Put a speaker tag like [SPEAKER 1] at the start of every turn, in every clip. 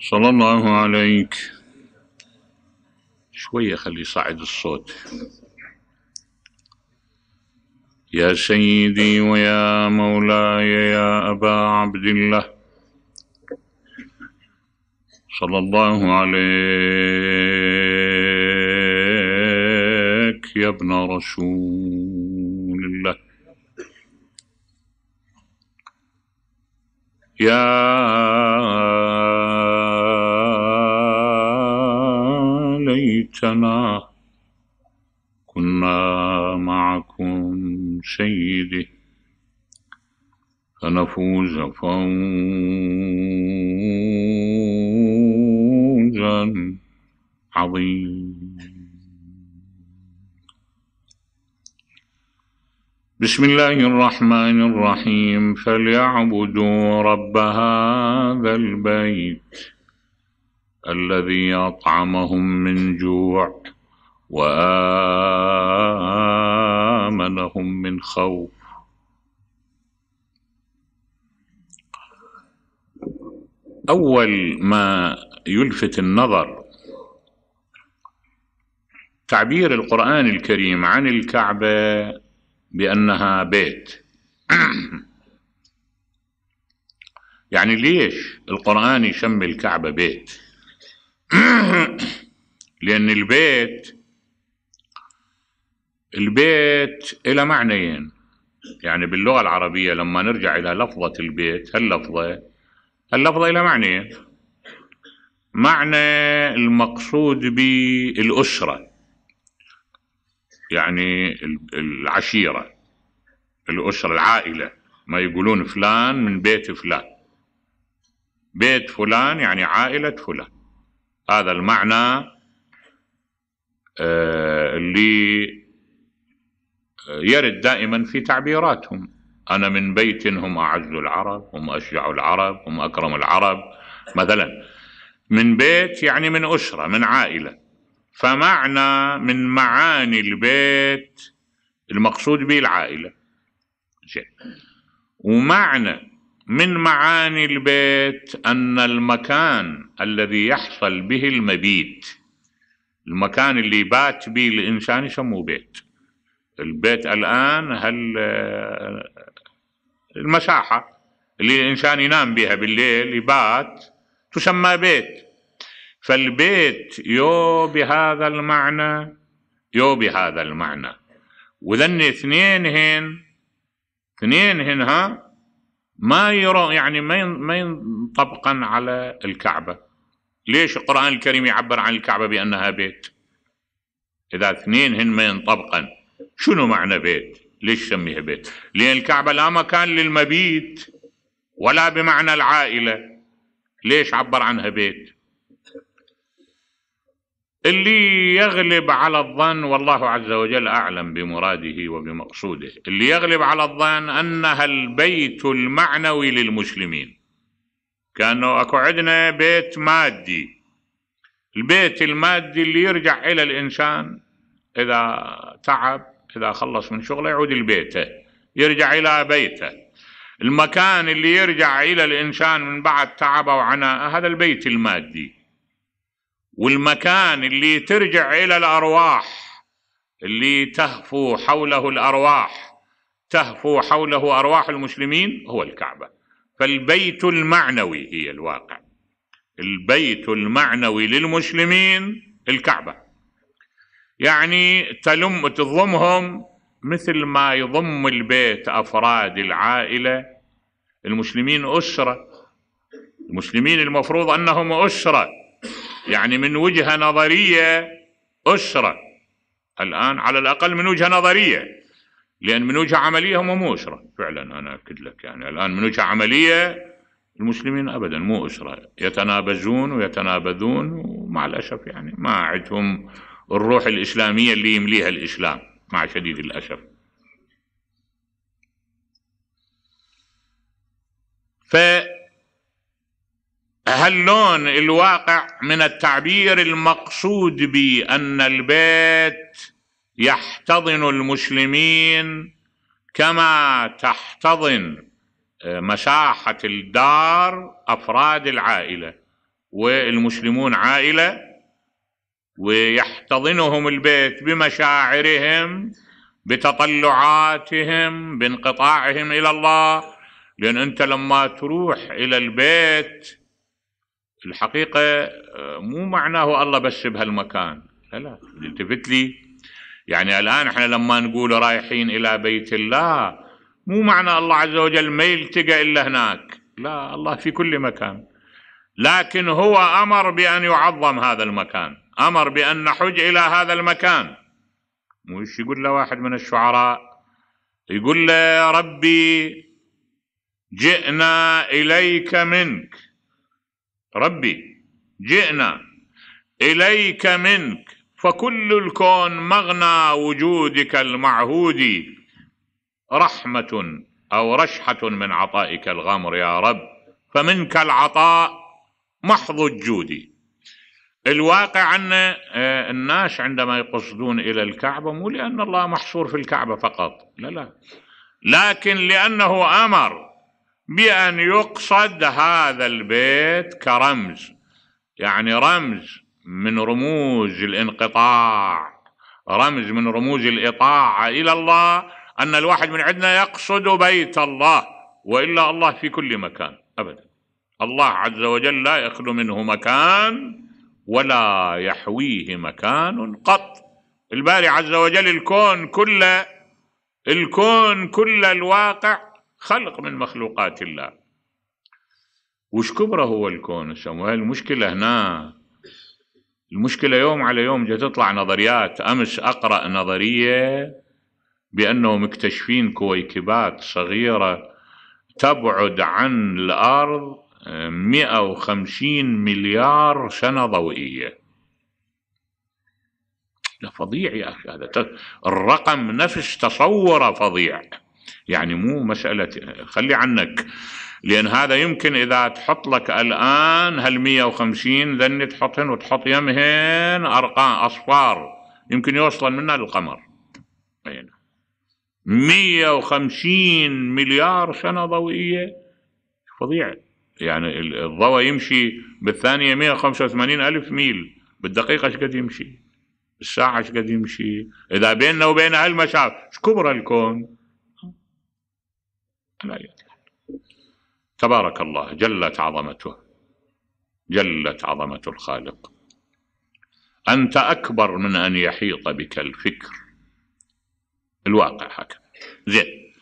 [SPEAKER 1] صلى الله عليك شوية خلي صعد الصوت يا سيدي ويا مولاي يا أبا عبد الله صلى الله عليك يا ابن رسول الله يا جئتنا كنا معكم سيدي فنفوز فوزا عظيما بسم الله الرحمن الرحيم فليعبدوا رب هذا البيت الذي أطعمهم من جوع وآمنهم من خوف أول ما يلفت النظر تعبير القرآن الكريم عن الكعبة بأنها بيت يعني ليش القرآن يشم الكعبة بيت لأن البيت البيت إلى معنيين يعني باللغة العربية لما نرجع إلى لفظة البيت هاللفظة هاللفظة إلى معنيين معنى المقصود بالأسرة يعني العشيرة الأسرة العائلة ما يقولون فلان من بيت فلان بيت فلان يعني عائلة فلان هذا المعنى آه، اللي يرد دائما في تعبيراتهم أنا من بيت هم أعز العرب هم أشجع العرب هم أكرم العرب مثلا من بيت يعني من أسرة من عائلة فمعنى من معاني البيت المقصود به العائلة زين ومعنى من معاني البيت ان المكان الذي يحصل به المبيت المكان اللي يبات به الانسان يسموه بيت البيت الان هل آه، المساحه اللي الانسان ينام بها بالليل يبات تسمى بيت فالبيت يو بهذا المعنى يو بهذا المعنى وذن اثنين هن اثنين هن ها ما يرى يعني ما ما ينطبقا على الكعبه ليش القران الكريم يعبر عن الكعبه بانها بيت اذا اثنين هن ينطبقا شنو معنى بيت ليش سميها بيت لان الكعبه لا مكان للمبيت ولا بمعنى العائله ليش عبر عنها بيت اللي يغلب على الظن والله عز وجل أعلم بمراده وبمقصوده اللي يغلب على الظن أنها البيت المعنوي للمسلمين كأنه أكو عندنا بيت مادي البيت المادي اللي يرجع إلى الإنسان إذا تعب إذا خلص من شغله يعود لبيته يرجع إلى بيته المكان اللي يرجع إلى الإنسان من بعد تعبه وعناء هذا البيت المادي والمكان اللي ترجع الى الارواح اللي تهفو حوله الارواح تهفو حوله ارواح المسلمين هو الكعبه فالبيت المعنوي هي الواقع البيت المعنوي للمسلمين الكعبه يعني تلم تضمهم مثل ما يضم البيت افراد العائله المسلمين اسره المسلمين المفروض انهم اسره يعني من وجهة نظرية أسرة الآن على الأقل من وجهة نظرية لأن من وجهة عملية هم مو أسرة فعلا أنا أكد لك يعني الآن من وجهة عملية المسلمين أبدا مو أسرة يتنابزون ويتنابذون ومع الأسف يعني ما عندهم الروح الإسلامية اللي يمليها الإسلام مع شديد الأسف ف هاللون الواقع من التعبير المقصود بأن البيت يحتضن المسلمين كما تحتضن آه، مساحة الدار أفراد العائلة والمسلمون عائلة ويحتضنهم البيت بمشاعرهم بتطلعاتهم بانقطاعهم إلى الله لأن أنت لما تروح إلى البيت الحقيقة آه، مو معناه الله بس بهالمكان لا لا التفت لي يعني الآن احنا لما نقول رايحين إلى بيت الله مو معنى الله عز وجل ما يلتقى إلا هناك لا الله في كل مكان لكن هو أمر بأن يعظم هذا المكان أمر بأن نحج إلى هذا المكان مو يقول له واحد من الشعراء يقول له ربي جئنا إليك منك ربي جئنا إليك منك فكل الكون مغنى وجودك المعهود رحمة أو رشحة من عطائك الغمر يا رب فمنك العطاء محض الجود الواقع أن آه، الناس عندما يقصدون إلى الكعبة مو لأن الله محصور في الكعبة فقط لا لا لكن لأنه أمر بأن يقصد هذا البيت كرمز يعني رمز من رموز الانقطاع رمز من رموز الإطاعة إلى الله أن الواحد من عندنا يقصد بيت الله وإلا الله في كل مكان أبدا الله عز وجل لا يخلو منه مكان ولا يحويه مكان قط الباري عز وجل الكون كله الكون كل الواقع خلق من مخلوقات الله وش كبره هو الكون وهي المشكلة هنا المشكلة يوم على يوم جت تطلع نظريات أمس أقرأ نظرية بأنهم مكتشفين كويكبات صغيرة تبعد عن الأرض 150 آه، مليار سنة ضوئية ده فظيع يا أخي هذا الرقم نفس تصوره فظيع يعني مو مسألة خلي عنك لأن هذا يمكن إذا تحط لك الآن هال150 ذني تحطهن وتحط يمهن أرقام أصفار يمكن يوصل منها للقمر أين 150 مليار سنة ضوئية فظيع يعني الضوء يمشي بالثانية 185 ألف ميل بالدقيقة ايش قد يمشي الساعة ايش قد يمشي إذا بيننا وبين هالمسافة ايش كبر الكون لا تبارك الله جلت عظمته جلت عظمة الخالق أنت أكبر من أن يحيط بك الفكر الواقع هكذا زين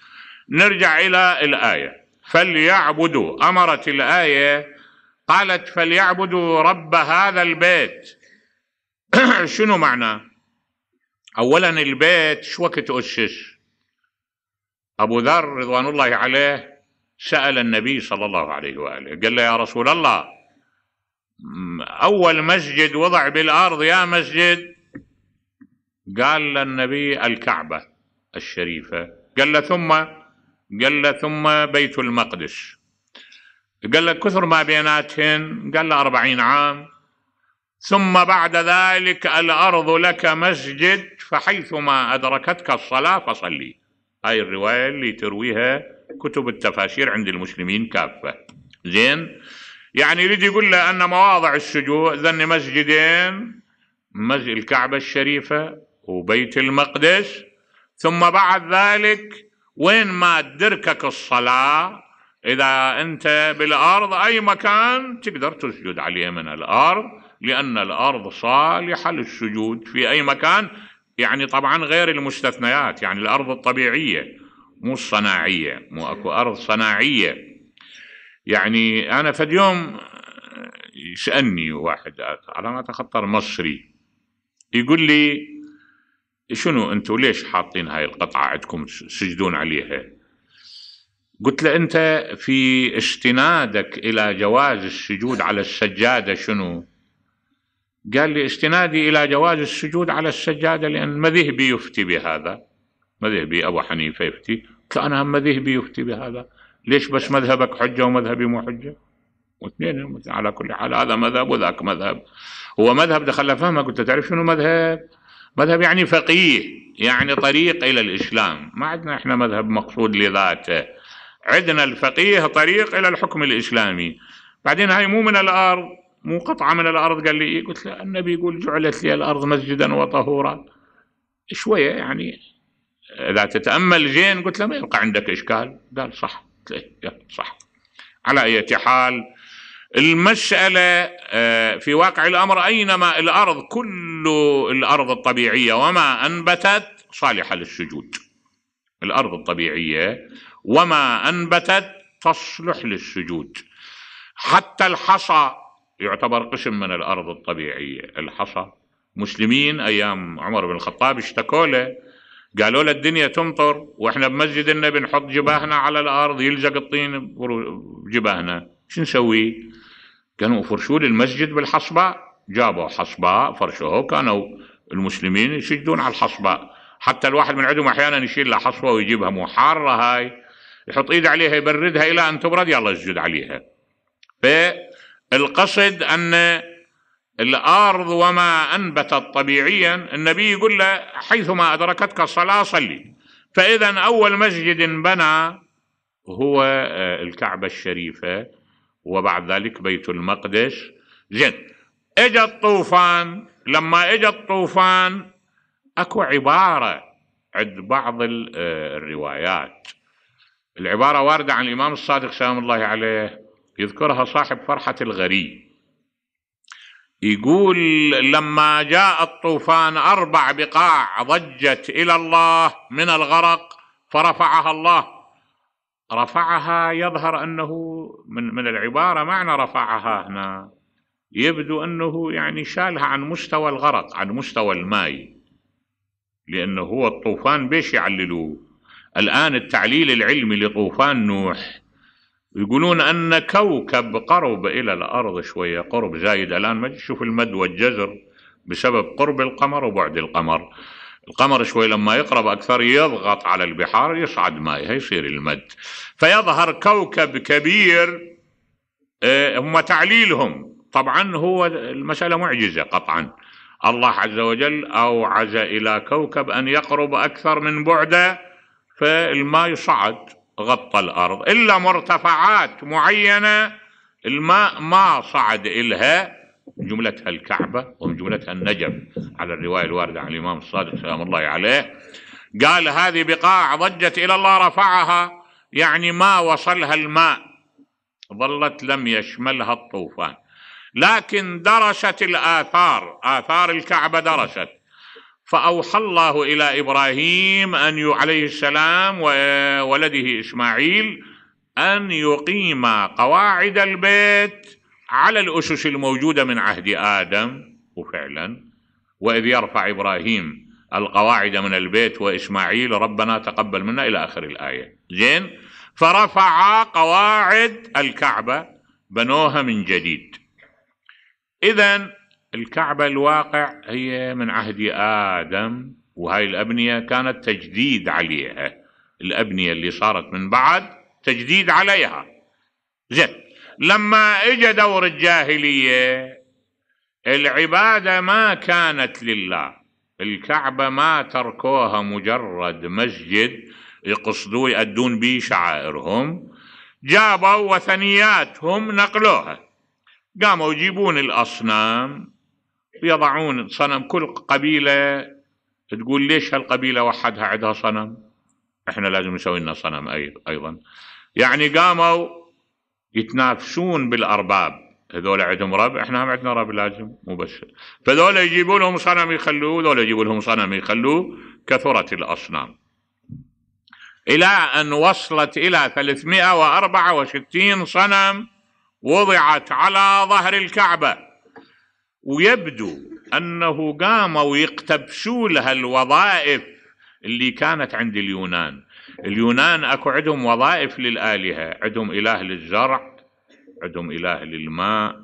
[SPEAKER 1] نرجع إلى الآية فليعبدوا أمرت الآية قالت فليعبدوا رب هذا البيت شنو معنى أولا البيت شو وقت اشش أبو ذر رضوان الله عليه سأل النبي صلى الله عليه وآله قال له يا رسول الله أول مسجد وضع بالأرض يا مسجد قال للنبي الكعبة الشريفة قال له ثم قال له ثم بيت المقدس قال له كثر ما بيناتهن قال له أربعين عام ثم بعد ذلك الأرض لك مسجد فحيثما أدركتك الصلاة فصلي هاي الرواية اللي ترويها كتب التفاسير عند المسلمين كافة زين يعني يريد يقول له أن مواضع السجود ذن مسجدين مسجد الكعبة الشريفة وبيت المقدس ثم بعد ذلك وين ما تدركك الصلاة إذا أنت بالأرض أي مكان تقدر تسجد عليه من الأرض لأن الأرض صالحة للسجود في أي مكان يعني طبعا غير المستثنيات يعني الأرض الطبيعية مو الصناعية مو أكو أرض صناعية يعني أنا فد يوم يسألني واحد على ما أتخطر مصري يقول لي شنو أنتوا ليش حاطين هاي القطعة عندكم تسجدون عليها قلت له أنت في استنادك إلى جواز السجود على السجادة شنو قال لي استنادي إلى جواز السجود على السجادة لأن مذهبي يفتي بهذا مذهبي أبو حنيفة يفتي قلت أنا هم مذهبي يفتي بهذا ليش بس مذهبك حجة ومذهبي مو حجة واثنين على كل حال هذا مذهب وذاك مذهب هو مذهب دخل فهمك قلت تعرف شنو مذهب مذهب يعني فقيه يعني طريق إلى الإسلام ما عندنا إحنا مذهب مقصود لذاته عندنا الفقيه طريق إلى الحكم الإسلامي بعدين هاي مو من الأرض مو قطعة من الأرض قال لي قلت له النبي يقول جعلت لي الأرض مسجدا وطهورا شوية يعني إذا تتأمل زين قلت له ما يبقى عندك إشكال قال صح قلت طيب، له صح على أي حال المسألة آه، في واقع الأمر أينما الأرض كل الأرض الطبيعية وما أنبتت صالحة للسجود الأرض الطبيعية وما أنبتت تصلح للسجود حتى الحصى يعتبر قسم من الأرض الطبيعية الحصى مسلمين أيام عمر بن الخطاب اشتكوا له قالوا له الدنيا تمطر وإحنا بمسجدنا بنحط جباهنا على الأرض يلزق الطين بجباهنا شو نسوي كانوا فرشوا المسجد بالحصباء جابوا حصباء فرشوه كانوا المسلمين يسجدون على الحصباء حتى الواحد من عندهم احيانا يشيل له حصبة ويجيبها مو حاره هاي يحط ايده عليها يبردها الى ان تبرد يلا يسجد عليها القصد أن الأرض وما أنبتت طبيعيا النبي يقول له حيثما أدركتك الصلاة صلي فإذا أول مسجد بنى هو آه، الكعبة الشريفة وبعد ذلك بيت المقدس زين اجى الطوفان لما اجى الطوفان اكو عباره عند بعض آه، الروايات العباره وارده عن الامام الصادق سلام الله عليه يذكرها صاحب فرحة الغريب يقول لما جاء الطوفان أربع بقاع ضجت إلى الله من الغرق فرفعها الله رفعها يظهر أنه من, من العبارة معنى رفعها هنا يبدو أنه يعني شالها عن مستوى الغرق عن مستوى الماء لأنه هو الطوفان بيش يعللوه الآن التعليل العلمي لطوفان نوح يقولون أن كوكب قرب إلى الأرض شوية قرب زايد الآن ما تشوف المد والجزر بسبب قرب القمر وبعد القمر القمر شوي لما يقرب أكثر يضغط على البحار يصعد ماء يصير المد فيظهر كوكب كبير إيه، هم تعليلهم طبعا هو المسألة معجزة قطعا الله عز وجل أوعز إلى كوكب أن يقرب أكثر من بعده فالماء يصعد غطى الارض الا مرتفعات معينه الماء ما صعد الها من جملتها الكعبه ومن جملتها النجف على الروايه الوارده عن الامام الصادق سلام الله عليه قال هذه بقاع ضجت الى الله رفعها يعني ما وصلها الماء ظلت لم يشملها الطوفان لكن درست الاثار اثار الكعبه درست فأوحى الله إلى إبراهيم أن عليه السلام وولده إسماعيل أن يقيم قواعد البيت على الأسس الموجودة من عهد آدم وفعلا وإذ يرفع إبراهيم القواعد من البيت وإسماعيل ربنا تقبل منا إلى آخر الآية زين فرفع قواعد الكعبة بنوها من جديد إذا الكعبة الواقع هي من عهد آدم وهاي الأبنية كانت تجديد عليها الأبنية اللي صارت من بعد تجديد عليها زين لما اجى دور الجاهلية العبادة ما كانت لله الكعبة ما تركوها مجرد مسجد يقصدوا يأدون به شعائرهم جابوا وثنياتهم نقلوها قاموا يجيبون الأصنام يضعون صنم كل قبيلة تقول ليش هالقبيلة وحدها عندها صنم احنا لازم نسوي لنا صنم ايضا يعني قاموا يتنافسون بالارباب هذول عندهم رب احنا هم عندنا رب لازم مو بس فذول يجيبوا لهم صنم يخلوه ذول يجيبوا لهم صنم يخلوه كثرت الاصنام الى ان وصلت الى 364 صنم وضعت على ظهر الكعبه ويبدو انه قاموا يقتبسوا لها الوظائف اللي كانت عند اليونان اليونان اكو عندهم وظائف للالهه عندهم اله للزرع عندهم اله للماء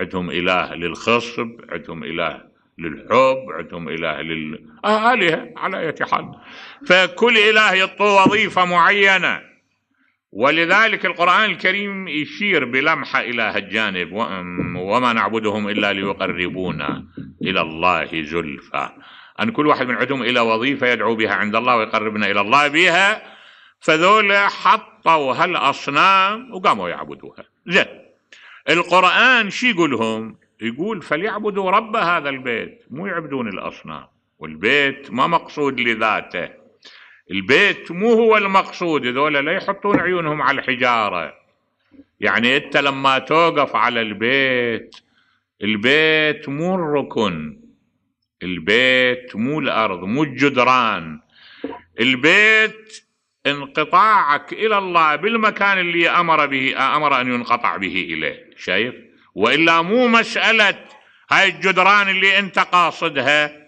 [SPEAKER 1] عندهم اله للخصب عندهم اله للحب عندهم اله لل آه، آلهه على اي حال فكل اله يعطوه وظيفه معينه ولذلك القرآن الكريم يشير بلمحة إلى هالجانب وما نعبدهم إلا ليقربونا إلى الله زلفى أن كل واحد من عندهم إلى وظيفة يدعو بها عند الله ويقربنا إلى الله بها فذولا حطوا هالأصنام وقاموا يعبدوها زين القرآن شي يقولهم يقول فليعبدوا رب هذا البيت مو يعبدون الأصنام والبيت ما مقصود لذاته البيت مو هو المقصود هذول لا يحطون عيونهم على الحجارة يعني انت لما توقف على البيت البيت مو الركن البيت مو الارض مو الجدران البيت انقطاعك الى الله بالمكان اللي امر به امر ان ينقطع به اليه شايف والا مو مساله هاي الجدران اللي انت قاصدها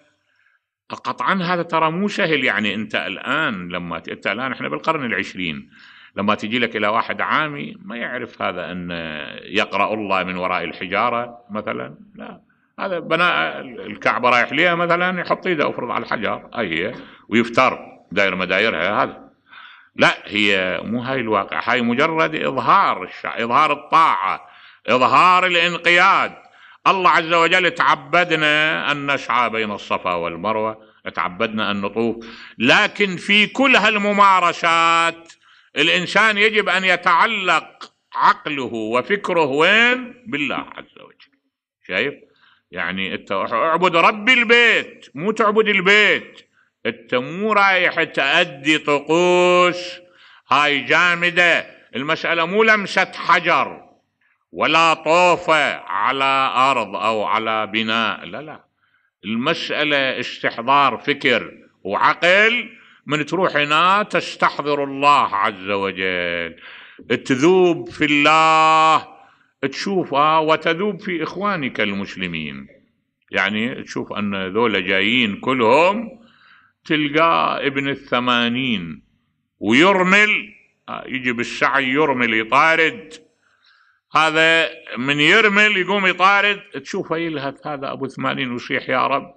[SPEAKER 1] قطعا هذا ترى مو سهل يعني انت الان لما انت الان احنا بالقرن العشرين لما تجي لك الى واحد عامي ما يعرف هذا ان يقرا الله من وراء الحجاره مثلا لا هذا بناء الكعبه رايح ليها مثلا يحط ايده افرض على الحجر اي ويفتر داير مدايرها هذا لا هي مو هاي الواقع هاي مجرد اظهار الشع... اظهار الطاعه اظهار الانقياد الله عز وجل تعبدنا أن نسعى بين الصفا والمروة تعبدنا أن نطوف لكن في كل هالممارسات الإنسان يجب أن يتعلق عقله وفكره وين بالله عز وجل شايف يعني انت اعبد رب البيت مو تعبد البيت انت مو رايح تأدي طقوس هاي جامدة المسألة مو لمسة حجر ولا طوف على أرض أو على بناء لا لا المسألة استحضار فكر وعقل من تروح هنا تستحضر الله عز وجل تذوب في الله تشوفها آه، وتذوب في إخوانك المسلمين يعني تشوف أن ذولا جايين كلهم تلقى ابن الثمانين ويرمل آه، يجي بالسعي يرمل يطارد هذا من يرمل يقوم يطارد تشوفه يلهث هذا ابو ثمانين وشيح يا رب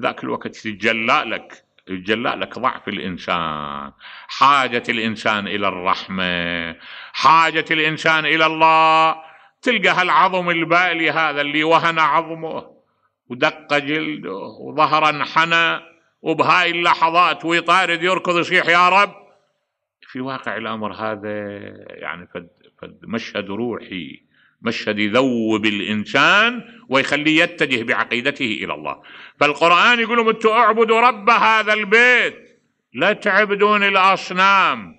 [SPEAKER 1] ذاك الوقت يتجلى لك يتجلى لك ضعف الانسان حاجه الانسان الى الرحمه حاجه الانسان الى الله تلقى هالعظم البالي هذا اللي وهن عظمه ودق جلده وظهره انحنى وبهاي اللحظات ويطارد يركض يصيح يا رب في واقع الامر هذا يعني فد مشهد روحي مشهد يذوب الإنسان ويخليه يتجه بعقيدته إلى الله فالقرآن يقول لهم أنتم اعبدوا رب هذا البيت لا تعبدون الأصنام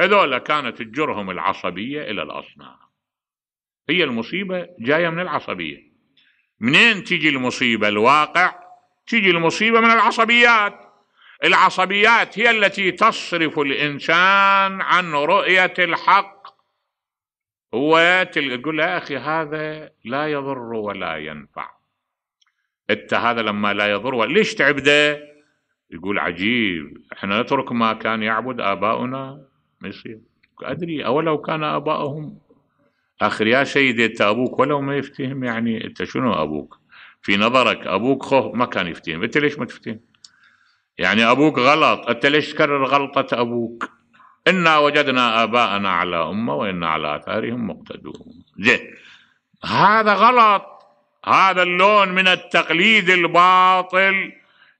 [SPEAKER 1] هذولا كانت تجرهم العصبية إلى الأصنام هي المصيبة جاية من العصبية منين تجي المصيبة الواقع تجي المصيبة من العصبيات العصبيات هي التي تصرف الإنسان عن رؤية الحق هو يقول يا أخي هذا لا يضر ولا ينفع أنت هذا لما لا يضر ولا ليش تعبده يقول عجيب احنا نترك ما كان يعبد آباؤنا ما يصير أدري أولو كان آباؤهم آخر يا سيدي أنت أبوك ولو ما يفتهم يعني أنت شنو أبوك في نظرك أبوك خوه ما كان يفتهم أنت ليش ما تفتهم يعني أبوك غلط أنت ليش تكرر غلطة أبوك إنا وجدنا آباءنا على أمة وإنا على آثارهم مقتدون زين هذا غلط هذا اللون من التقليد الباطل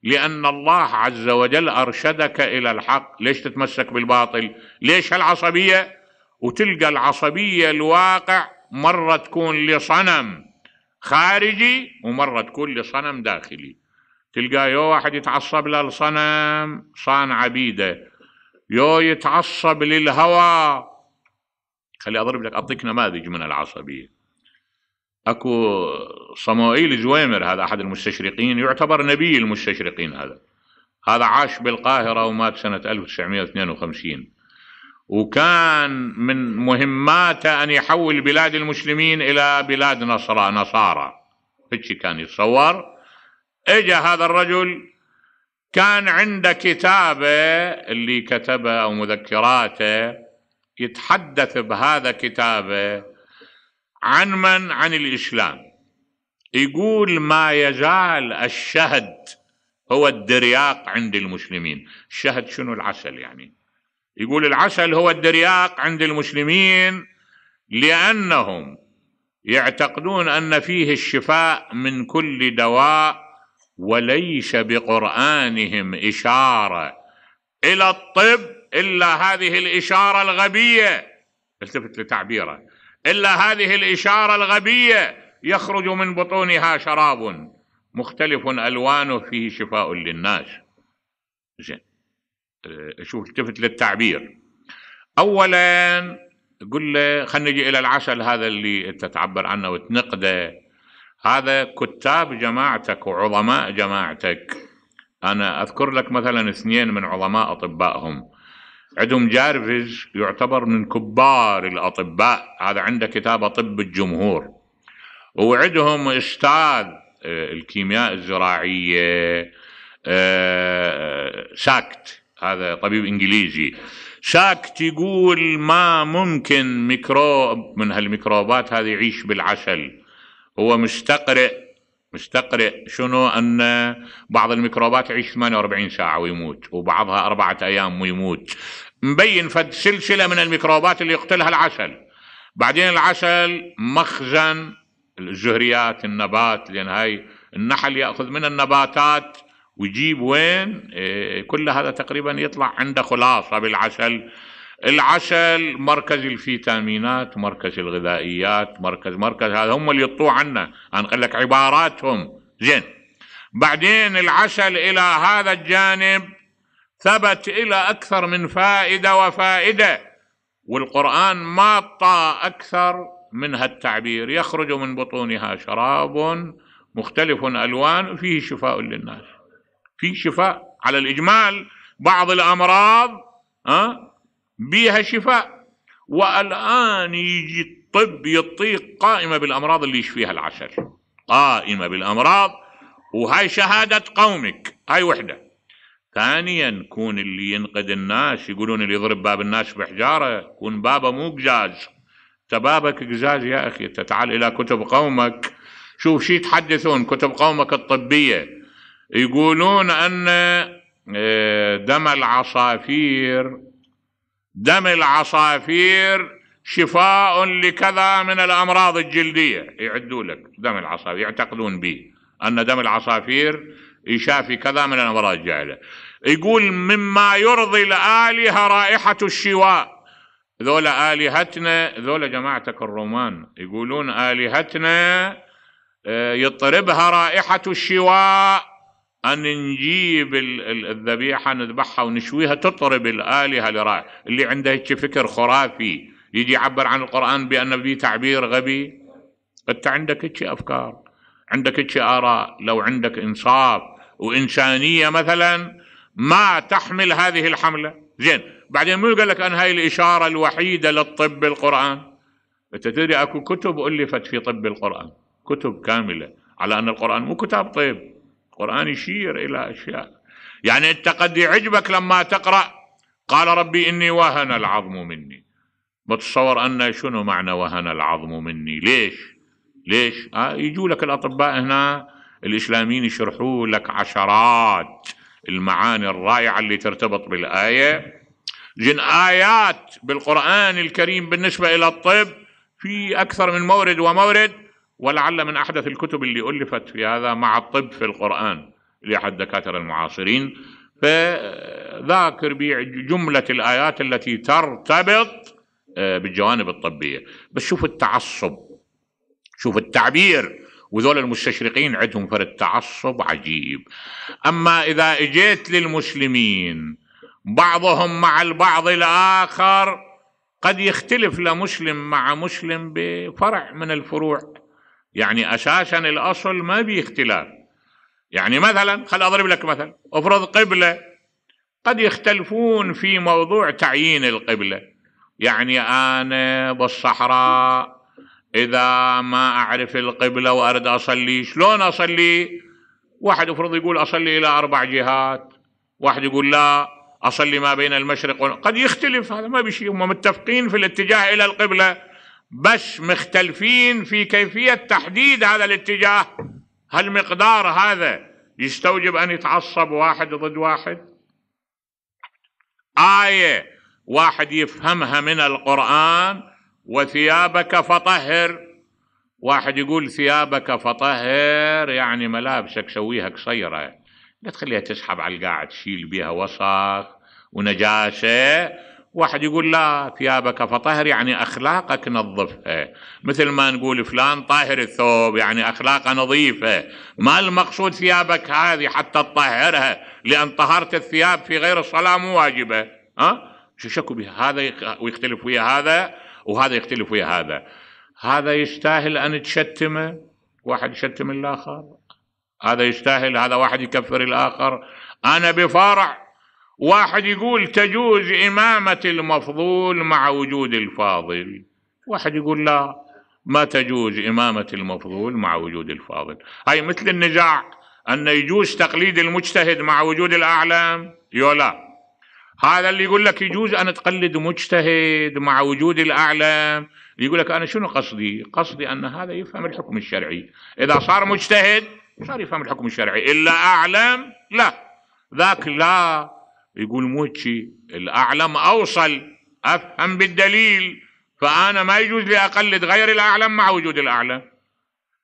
[SPEAKER 1] لأن الله عز وجل أرشدك إلى الحق ليش تتمسك بالباطل ليش هالعصبية وتلقى العصبية الواقع مرة تكون لصنم خارجي ومرة تكون لصنم داخلي تلقى يو واحد يتعصب للصنم صان عبيده يو يتعصب للهوى خلي اضرب لك اعطيك نماذج من العصبيه اكو صموئيل زويمر هذا احد المستشرقين يعتبر نبي المستشرقين هذا هذا عاش بالقاهره ومات سنه 1952 وكان من مهماته ان يحول بلاد المسلمين الى بلاد نصرى نصارى هيك كان يتصور اجى هذا الرجل كان عنده كتابه اللي كتبه او مذكراته يتحدث بهذا كتابه عن من عن الاسلام يقول ما يجعل الشهد هو الدرياق عند المسلمين الشهد شنو العسل يعني يقول العسل هو الدرياق عند المسلمين لانهم يعتقدون ان فيه الشفاء من كل دواء وليس بقرانهم اشاره الى الطب الا هذه الاشاره الغبيه التفت لتعبيره الا هذه الاشاره الغبيه يخرج من بطونها شراب مختلف الوانه فيه شفاء للناس زين آه، شوف التفت للتعبير اولا قل له خلينا نجي الى العسل هذا اللي انت تعبر عنه وتنقده هذا كتاب جماعتك وعلماء جماعتك أنا أذكر لك مثلا اثنين من علماء أطبائهم عندهم جارفز يعتبر من كبار الأطباء هذا عنده كتاب طب الجمهور وعندهم أستاذ آه، الكيمياء الزراعية ساكت آه، هذا طبيب إنجليزي ساكت يقول ما ممكن ميكروب من هالميكروبات هذه يعيش بالعسل هو مستقرئ مستقرئ شنو أن بعض الميكروبات يعيش 48 ساعة ويموت وبعضها أربعة أيام ويموت مبين فد سلسلة من الميكروبات اللي يقتلها العسل بعدين العسل مخزن الزهريات النبات لأن هاي النحل يأخذ من النباتات ويجيب وين إيه، كل هذا تقريبا يطلع عنده خلاصة بالعسل العسل مركز الفيتامينات مركز الغذائيات مركز مركز هذا هم اللي يطوع عنا انا أقول لك عباراتهم زين بعدين العسل الى هذا الجانب ثبت الى اكثر من فائده وفائده والقران ما طا اكثر من هالتعبير يخرج من بطونها شراب مختلف الوان فيه شفاء للناس فيه شفاء على الاجمال بعض الامراض أه؟ بها شفاء والان يجي الطب يطيق قائمه بالامراض اللي يشفيها العشر قائمه بالامراض وهاي شهاده قومك هاي وحده ثانيا كون اللي ينقد الناس يقولون اللي يضرب باب الناس بحجاره كون بابه مو قزاز تبابك قزاز يا اخي تعال الى كتب قومك شوف شي يتحدثون كتب قومك الطبيه يقولون ان آه، دم العصافير دم العصافير شفاء لكذا من الأمراض الجلدية يعدوا لك دم العصافير يعتقدون به أن دم العصافير يشافي كذا من الأمراض الجلدية يقول مما يرضي الآلهة رائحة الشواء ذولا آلهتنا ذولا جماعتك الرومان يقولون آلهتنا آه، يطربها رائحة الشواء أن نجيب الذبيحة نذبحها ونشويها تطرب الآلهة لرأي اللي عنده هيك فكر خرافي يجي يعبر عن القرآن بأن في تعبير غبي أنت عندك هيك أفكار عندك هيك آراء لو عندك إنصاف وإنسانية مثلا ما تحمل هذه الحملة زين بعدين مو قال لك أن هاي الإشارة الوحيدة للطب القرآن أنت تدري أكو كتب ألفت في طب القرآن كتب كاملة على أن القرآن مو كتاب طب القرآن يشير إلى أشياء يعني أنت قد يعجبك لما تقرأ قال ربي إني وهن العظم مني متصور أن شنو معنى وهن العظم مني ليش ليش آه يجوا لك الأطباء هنا الإسلاميين يشرحوا لك عشرات المعاني الرائعة اللي ترتبط بالآية جن آيات بالقرآن الكريم بالنسبة إلى الطب في أكثر من مورد ومورد ولعل من أحدث الكتب اللي ألفت في هذا مع الطب في القرآن لأحد دكاترة المعاصرين فذاكر بجملة الآيات التي ترتبط آه، بالجوانب الطبية بس شوف التعصب شوف التعبير وذول المستشرقين عندهم فرد تعصب عجيب أما إذا إجيت للمسلمين بعضهم مع البعض الآخر قد يختلف لمسلم مع مسلم بفرع من الفروع يعني اساسا الاصل ما بي اختلاف يعني مثلا خل اضرب لك مثل افرض قبله قد يختلفون في موضوع تعيين القبله يعني انا بالصحراء اذا ما اعرف القبله وارد اصلي شلون اصلي واحد افرض يقول اصلي الى اربع جهات واحد يقول لا اصلي ما بين المشرق قد يختلف هذا ما بشيء هم متفقين في الاتجاه الى القبله بس مختلفين في كيفية تحديد هذا الاتجاه هل مقدار هذا يستوجب أن يتعصب واحد ضد واحد آية واحد يفهمها من القرآن وثيابك فطهر واحد يقول ثيابك فطهر يعني ملابسك سويها قصيرة لا تخليها تسحب على القاعد تشيل بيها وسخ ونجاسة واحد يقول لا ثيابك فطهر يعني اخلاقك نظفها إيه. مثل ما نقول فلان طاهر الثوب يعني اخلاقه نظيفه ما المقصود ثيابك هذه حتى تطهرها لان طهرت الثياب في غير الصلاه مو واجبه ها شو شكوا بها هذا ويختلف ويا هذا وهذا يختلف ويا هذا هذا يستاهل ان تشتمه واحد يشتم الاخر هذا يستاهل هذا واحد يكفر الاخر انا بفرع واحد يقول تجوز إمامة المفضول مع وجود الفاضل واحد يقول لا ما تجوز إمامة المفضول مع وجود الفاضل هاي مثل النزاع أن يجوز تقليد المجتهد مع وجود الأعلام يولا هذا اللي يقول لك يجوز أن تقلد مجتهد مع وجود الأعلام يقول لك أنا شنو قصدي قصدي أن هذا يفهم الحكم الشرعي إذا صار مجتهد صار يفهم الحكم الشرعي إلا أعلام لا ذاك لا يقول موتشي الأعلم أوصل أفهم بالدليل فأنا ما يجوز لي أقلد غير الأعلم مع وجود الأعلم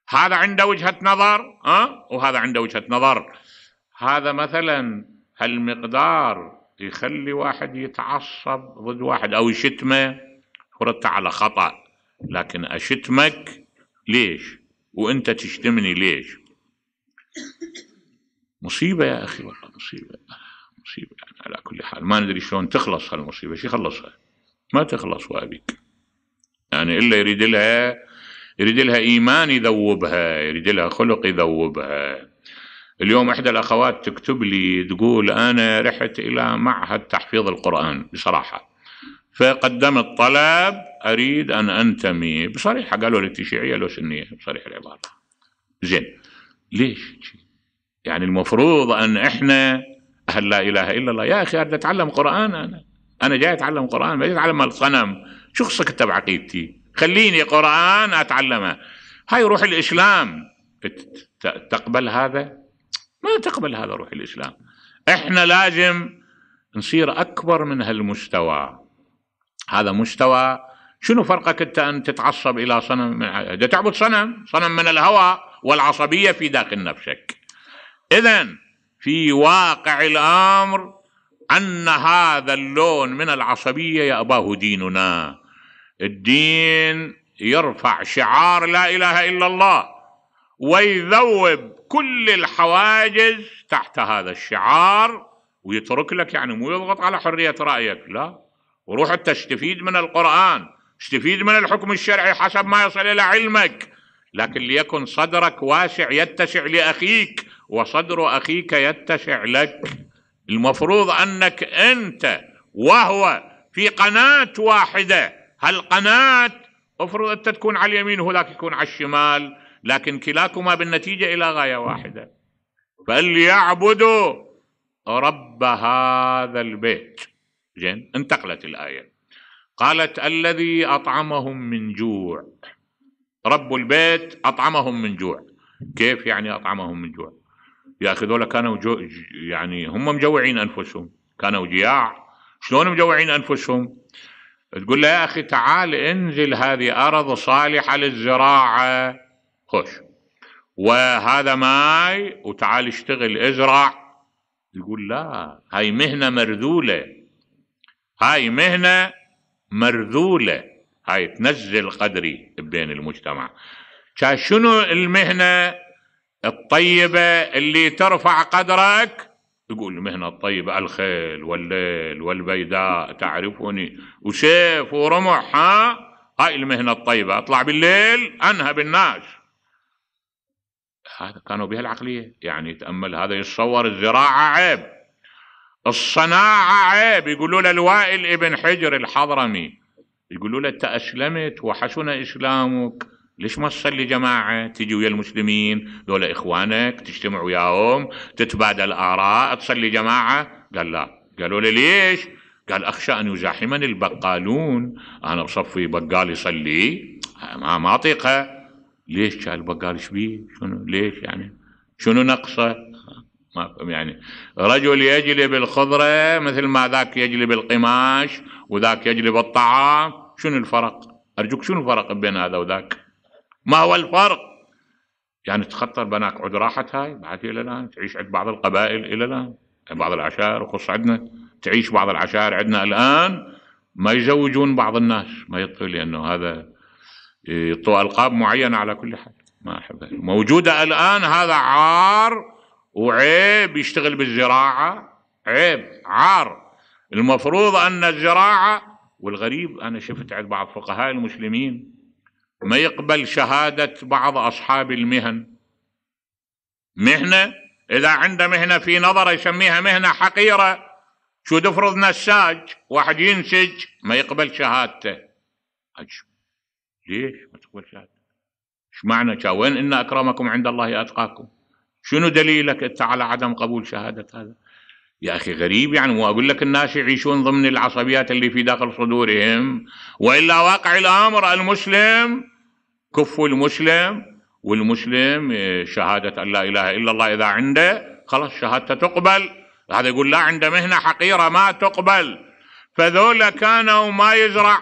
[SPEAKER 1] هذا عنده وجهة نظر أه؟ وهذا عنده وجهة نظر هذا مثلا هالمقدار يخلي واحد يتعصب ضد واحد أو يشتمه فردت على خطأ لكن أشتمك ليش وأنت تشتمني ليش مصيبة يا أخي والله مصيبة المصيبة يعني على كل حال ما ندري شلون تخلص هالمصيبة شي خلصها ما تخلص وابيك يعني إلا يريد لها يريد لها إيمان يذوبها يريد لها خلق يذوبها اليوم إحدى الأخوات تكتب لي تقول أنا رحت إلى معهد تحفيظ القرآن بصراحة فقدمت طلب أريد أن أنتمي بصريحة قالوا لي أنت شيعية لو سنية بصريح العبارة زين ليش يعني المفروض أن إحنا هل لا اله الا الله يا اخي انا اتعلم قران انا انا جاي اتعلم قران ما جاي اتعلم الصنم شو خصك عقيدتي خليني قران اتعلمه هاي روح الاسلام تقبل هذا ما تقبل هذا روح الاسلام احنا لازم نصير اكبر من هالمستوى هذا مستوى شنو فرقك انت ان تتعصب الى صنم من تعبد صنم صنم من الهوى والعصبيه في داخل نفسك اذا في واقع الامر ان هذا اللون من العصبيه ياباه ديننا الدين يرفع شعار لا اله الا الله ويذوب كل الحواجز تحت هذا الشعار ويترك لك يعني مو يضغط على حريه رايك لا وروح انت استفيد من القران استفيد من الحكم الشرعي حسب ما يصل الى علمك لكن ليكن صدرك واسع يتسع لاخيك وصدر اخيك يتسع لك المفروض انك انت وهو في قناه واحده هالقناه افرض انت تكون على اليمين وهذاك يكون على الشمال لكن كلاكما بالنتيجه الى غايه واحده فليعبدوا رب هذا البيت زين انتقلت الايه قالت الذي اطعمهم من جوع رب البيت اطعمهم من جوع كيف يعني اطعمهم من جوع يا اخي ذولا كانوا جو يعني هم مجوعين انفسهم كانوا جياع شلون مجوعين انفسهم تقول له يا اخي تعال انزل هذه ارض صالحه للزراعه خوش وهذا ماي وتعال اشتغل ازرع يقول لا هاي مهنه مرذوله هاي مهنه مرذوله هاي تنزل قدري بين المجتمع شنو المهنه الطيبة اللي ترفع قدرك يقول المهنة الطيبة الخيل والليل والبيداء تعرفني وشيف ورمح ها هاي المهنة الطيبة اطلع بالليل انهى بالناش هذا كانوا بها العقلية يعني تأمل هذا يتصور الزراعة عيب الصناعة عيب يقولوا له الوائل ابن حجر الحضرمي يقولوا له أنت أسلمت وحسن إسلامك ليش ما تصلي جماعة تجي ويا المسلمين دول إخوانك تجتمع وياهم تتبادل آراء تصلي جماعة قال لا قالوا لي ليش قال أخشى أن يزاحمني البقالون أنا بصفي بقال يصلي ما ما أطيقه ليش قال البقال شبي شنو ليش يعني شنو نقصه ما يعني رجل يجلب الخضرة مثل ما ذاك يجلب القماش وذاك يجلب الطعام شنو الفرق أرجوك شنو الفرق بين هذا وذاك ما هو الفرق يعني تخطر بناك عد راحت هاي بعد إلى الآن تعيش عند بعض القبائل إلى الآن يعني بعض العشائر وخص عندنا تعيش بعض العشائر عندنا الآن ما يزوجون بعض الناس ما يطفي لأنه هذا يعطوا ألقاب معينة على كل حال ما أحبها موجودة الآن هذا عار وعيب يشتغل بالزراعة عيب عار المفروض أن الزراعة والغريب أنا شفت عند بعض فقهاء المسلمين ما يقبل شهادة بعض أصحاب المهن مهنة إذا عنده مهنة في نظره يسميها مهنة حقيرة شو تفرض نساج واحد ينسج ما يقبل شهادته عجب ليش ما تقبل شهادته ايش معنى وين ان اكرمكم عند الله اتقاكم شنو دليلك انت على عدم قبول شهاده هذا يا اخي غريب يعني وأقول لك الناس يعيشون ضمن العصبيات اللي في داخل صدورهم والا واقع الامر المسلم كفوا المسلم والمسلم آه، شهادة أن لا إله إلا الله إذا عنده خلاص شهادته تقبل هذا يقول لا عنده مهنة حقيرة ما تقبل فذولا كانوا ما يزرع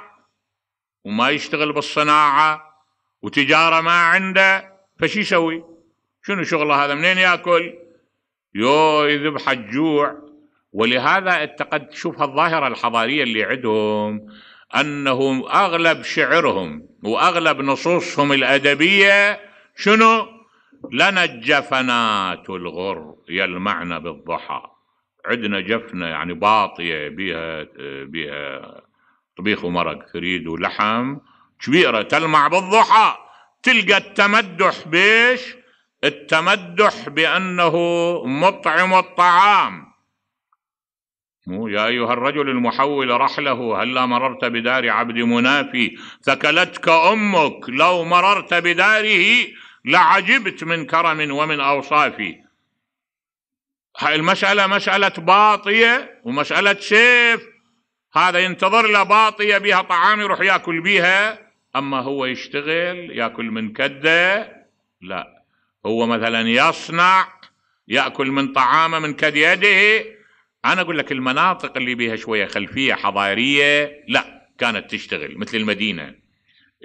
[SPEAKER 1] وما يشتغل بالصناعة وتجارة ما عنده فشي يسوي شنو شغله هذا منين يأكل يو يذبح الجوع ولهذا اتقد شوف هالظاهرة الظاهرة الحضارية اللي عندهم انه أغلب شعرهم وأغلب نصوصهم الأدبية شنو لنا الجفنات الغر يلمعن بالضحى عندنا جفنة يعني باطية بها بها طبيخ ومرق فريد ولحم كبيرة تلمع بالضحى تلقى التمدح بيش التمدح بأنه مطعم الطعام يا أيها الرجل المحول رحله هلا هل مررت بدار عبد منافي ثكلتك أمك لو مررت بداره لعجبت من كرم ومن أوصافي هاي المسألة مسألة باطية ومسألة سيف هذا ينتظر له باطية بها طعام يروح ياكل بها أما هو يشتغل ياكل من كده لا هو مثلا يصنع يأكل من طعامه من كد يده انا اقول لك المناطق اللي بيها شويه خلفيه حضاريه لا كانت تشتغل مثل المدينه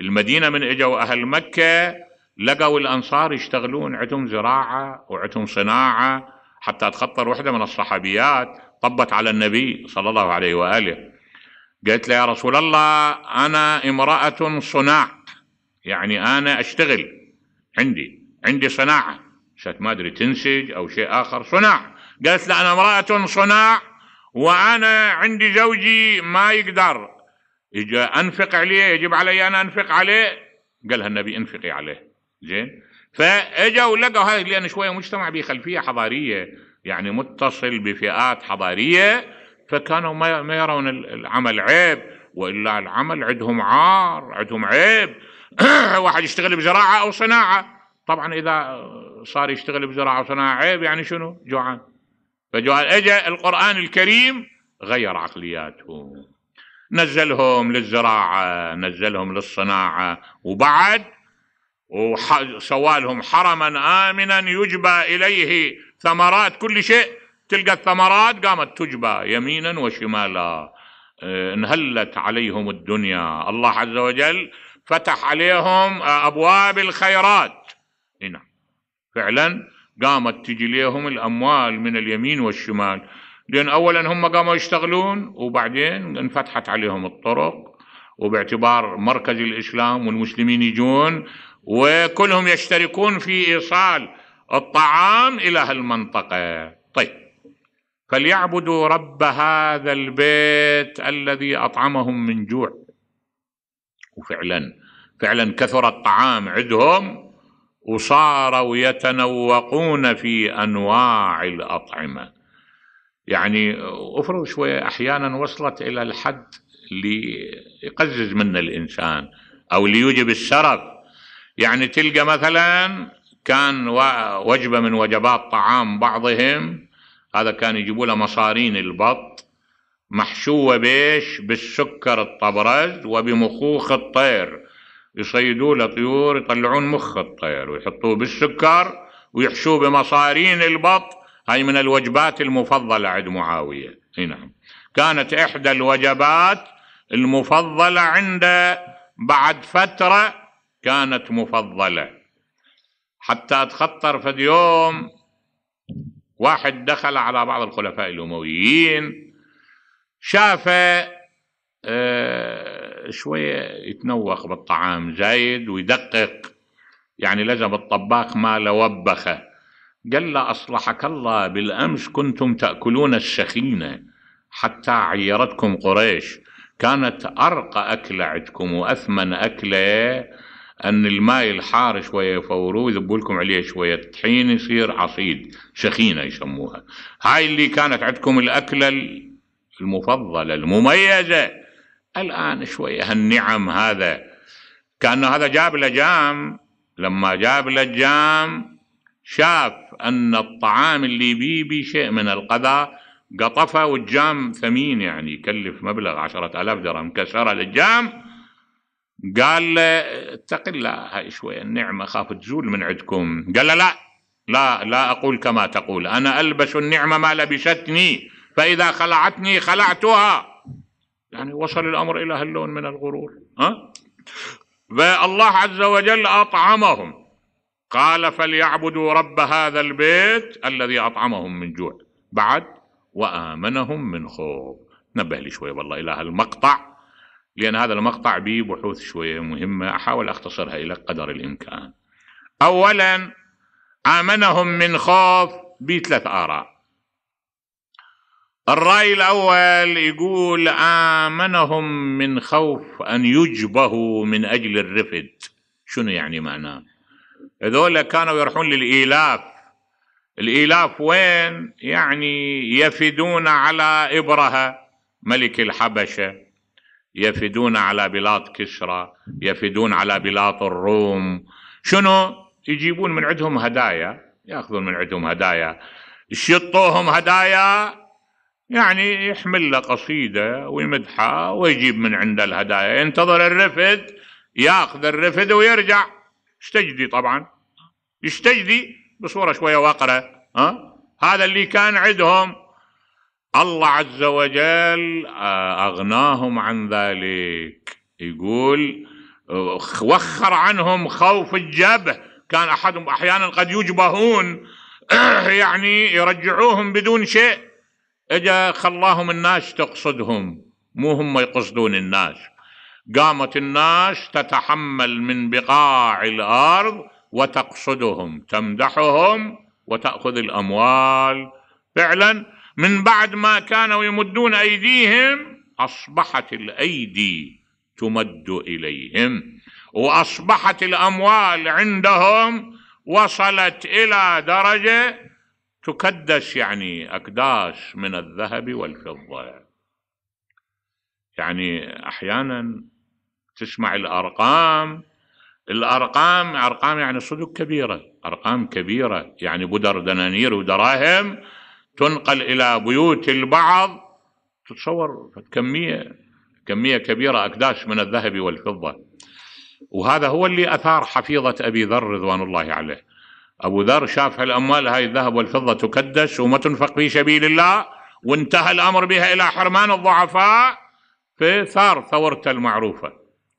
[SPEAKER 1] المدينه من اجوا اهل مكه لقوا الانصار يشتغلون عندهم زراعه وعندهم صناعه حتى تخطر وحده من الصحابيات طبت على النبي صلى الله عليه واله قالت له يا رسول الله انا امراه صناع يعني انا اشتغل عندي عندي صناعه شات ما ادري تنسج او شيء اخر صناعه قالت له أنا امرأة صناع وأنا عندي زوجي ما يقدر أنفق عليه يجب علي انا أنفق عليه قالها النبي انفقي عليه زين فاجوا لقوا هذه لان شويه مجتمع بخلفيه حضاريه يعني متصل بفئات حضاريه فكانوا ما يرون العمل عيب والا العمل عندهم عار عندهم عيب واحد يشتغل بزراعه او صناعه طبعا اذا صار يشتغل بزراعه وصناعه عيب يعني شنو جوعان فجعل اجى القران الكريم غير عقلياتهم نزلهم للزراعه نزلهم للصناعه وبعد وسوالهم حرما امنا يجبى اليه ثمرات كل شيء تلقى الثمرات قامت تجبى يمينا وشمالا آه، انهلت عليهم الدنيا الله عز وجل فتح عليهم ابواب الخيرات هنا إيه نعم. فعلا قامت تجي ليهم الأموال من اليمين والشمال لأن أولا هم قاموا يشتغلون وبعدين انفتحت عليهم الطرق وباعتبار مركز الإسلام والمسلمين يجون وكلهم يشتركون في إيصال الطعام إلى هالمنطقة طيب فليعبدوا رب هذا البيت الذي أطعمهم من جوع وفعلا فعلا كثر الطعام عندهم وصاروا يتنوقون في انواع الاطعمه يعني افرض شويه احيانا وصلت الى الحد ليقزز منا الانسان او ليوجب السرف يعني تلقى مثلا كان وجبه من وجبات طعام بعضهم هذا كان يجيبوا له مصارين البط محشوه بيش بالسكر الطبرز وبمخوخ الطير يصيدوا له طيور يطلعون مخ الطير ويحطوه بالسكر ويحشوه بمصارين البط هاي من الوجبات المفضلة عند معاوية اي نعم كانت إحدى الوجبات المفضلة عنده بعد فترة كانت مفضلة حتى تخطر في يوم واحد دخل على بعض الخلفاء الأمويين شاف آه شوية يتنوخ بالطعام زايد ويدقق يعني لزم الطباخ ما لوبخه قال له أصلحك الله بالأمس كنتم تأكلون السخينة حتى عيرتكم قريش كانت أرقى أكلة عندكم وأثمن أكلة أن الماء الحار شوية يفوروه يذبوا لكم عليه شوية طحين يصير عصيد شخينة يسموها هاي اللي كانت عندكم الأكلة المفضلة المميزة الآن شوية هالنعم هذا كأنه هذا جاب لجام لما جاب لجام شاف أن الطعام اللي بي شيء من القذى قطفه والجام ثمين يعني يكلف مبلغ عشرة ألاف درهم كسره للجام قال له اتق الله هاي شوية النعمة خاف تزول من عندكم قال له لا لا لا أقول كما تقول أنا ألبس النعمة ما لبستني فإذا خلعتني خلعتها يعني وصل الأمر إلى هاللون من الغرور ها؟ فالله عز وجل أطعمهم قال فليعبدوا رب هذا البيت الذي أطعمهم من جوع بعد وآمنهم من خوف نبه لي شوية والله إلى هالمقطع لأن هذا المقطع به بحوث شوية مهمة أحاول أختصرها إلى قدر الإمكان أولا آمنهم من خوف بثلاث آراء الرأي الأول يقول آمنهم من خوف أن يجبهوا من أجل الرفد شنو يعني معناه هذول كانوا يروحون للإيلاف الإيلاف وين يعني يفدون على إبرهة ملك الحبشة يفدون على بلاد كسرى يفدون على بلاد الروم شنو يجيبون من عندهم هدايا ياخذون من عندهم هدايا يشطوهم هدايا يعني يحمل له قصيدة ويمدحها ويجيب من عنده الهدايا ينتظر الرفد ياخذ الرفد ويرجع يستجدي طبعا يستجدي بصورة شوية وقرة ها؟ هذا اللي كان عندهم الله عز وجل آه، أغناهم عن ذلك يقول وخر عنهم خوف الجبه كان أحدهم أحيانا قد يجبهون يعني يرجعوهم بدون شيء اجا خلاهم الناس تقصدهم مو هم يقصدون الناس قامت الناس تتحمل من بقاع الارض وتقصدهم تمدحهم وتاخذ الاموال فعلا من بعد ما كانوا يمدون ايديهم اصبحت الايدي تمد اليهم واصبحت الاموال عندهم وصلت الى درجه تكدش يعني أكداش من الذهب والفضة يعني أحيانا تسمع الأرقام الأرقام أرقام يعني صدق كبيرة أرقام كبيرة يعني بدر دنانير ودراهم تنقل إلى بيوت البعض تتصور كمية كمية كبيرة أكداش من الذهب والفضة وهذا هو اللي أثار حفيظة أبي ذر رضوان الله عليه أبو ذر شاف هالاموال هاي الذهب والفضة تكدس وما تنفق في سبيل الله وانتهى الأمر بها إلى حرمان الضعفاء فثار ثورته المعروفة